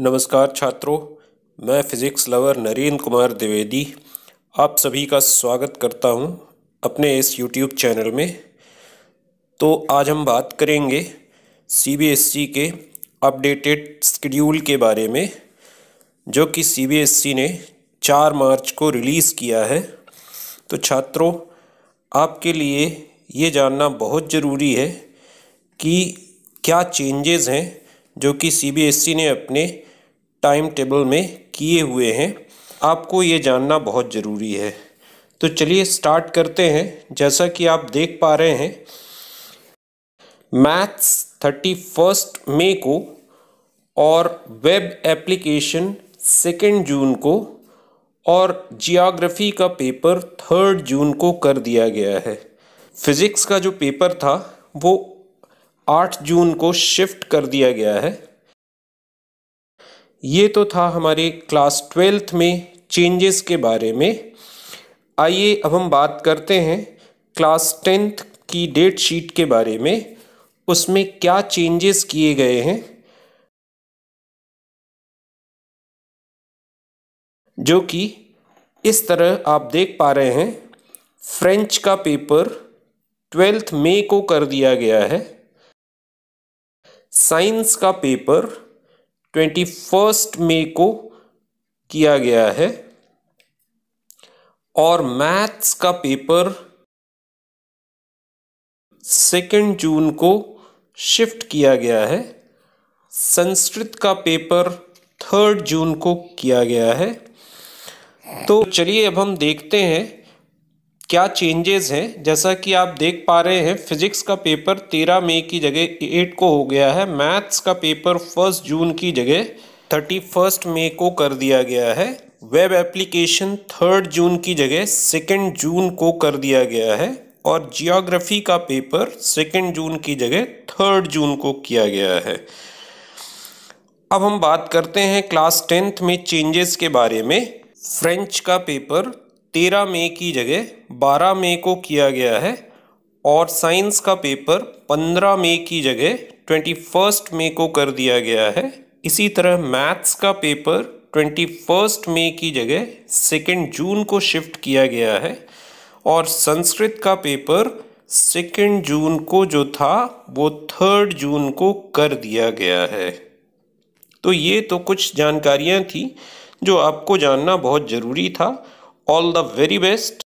नमस्कार छात्रों मैं फिज़िक्स लवर नरेंद्र कुमार द्विवेदी आप सभी का स्वागत करता हूं अपने इस यूट्यूब चैनल में तो आज हम बात करेंगे सीबीएसई e के अपडेटेड स्कड्यूल के बारे में जो कि सीबीएसई e ने 4 मार्च को रिलीज़ किया है तो छात्रों आपके लिए ये जानना बहुत ज़रूरी है कि क्या चेंजेस हैं जो कि सीबीएसई e ने अपने टाइम टेबल में किए हुए हैं आपको ये जानना बहुत ज़रूरी है तो चलिए स्टार्ट करते हैं जैसा कि आप देख पा रहे हैं मैथ्स थर्टी फर्स्ट मे को और वेब एप्लीकेशन सेकेंड जून को और जियोग्राफी का पेपर थर्ड जून को कर दिया गया है फिज़िक्स का जो पेपर था वो आठ जून को शिफ्ट कर दिया गया है ये तो था हमारे क्लास ट्वेल्थ में चेंजेस के बारे में आइए अब हम बात करते हैं क्लास टेंथ की डेट शीट के बारे में उसमें क्या चेंजेस किए गए हैं जो कि इस तरह आप देख पा रहे हैं फ्रेंच का पेपर ट्वेल्थ मई को कर दिया गया है साइंस का पेपर ट्वेंटी फर्स्ट मे को किया गया है और मैथ्स का पेपर सेकेंड जून को शिफ्ट किया गया है संस्कृत का पेपर थर्ड जून को किया गया है तो चलिए अब हम देखते हैं क्या चेंजेस हैं जैसा कि आप देख पा रहे हैं फिजिक्स का पेपर तेरह मई की जगह एट को हो गया है मैथ्स का पेपर फर्स्ट जून की जगह थर्टी फर्स्ट मई को कर दिया गया है वेब एप्लीकेशन थर्ड जून की जगह सेकेंड जून को कर दिया गया है और जियोग्राफी का पेपर सेकेंड जून की जगह थर्ड जून को किया गया है अब हम बात करते हैं क्लास टेंथ में चेंजेस के बारे में फ्रेंच का पेपर तेरह मई की जगह बारह मई को किया गया है और साइंस का पेपर पंद्रह मई की जगह ट्वेंटी फर्स्ट मई को कर दिया गया है इसी तरह मैथ्स का पेपर ट्वेंटी फर्स्ट मई की जगह सेकेंड जून को शिफ्ट किया गया है और संस्कृत का पेपर सेकेंड जून को जो था वो थर्ड जून को कर दिया गया है तो ये तो कुछ जानकारियाँ थी जो आपको जानना बहुत ज़रूरी था All the very best.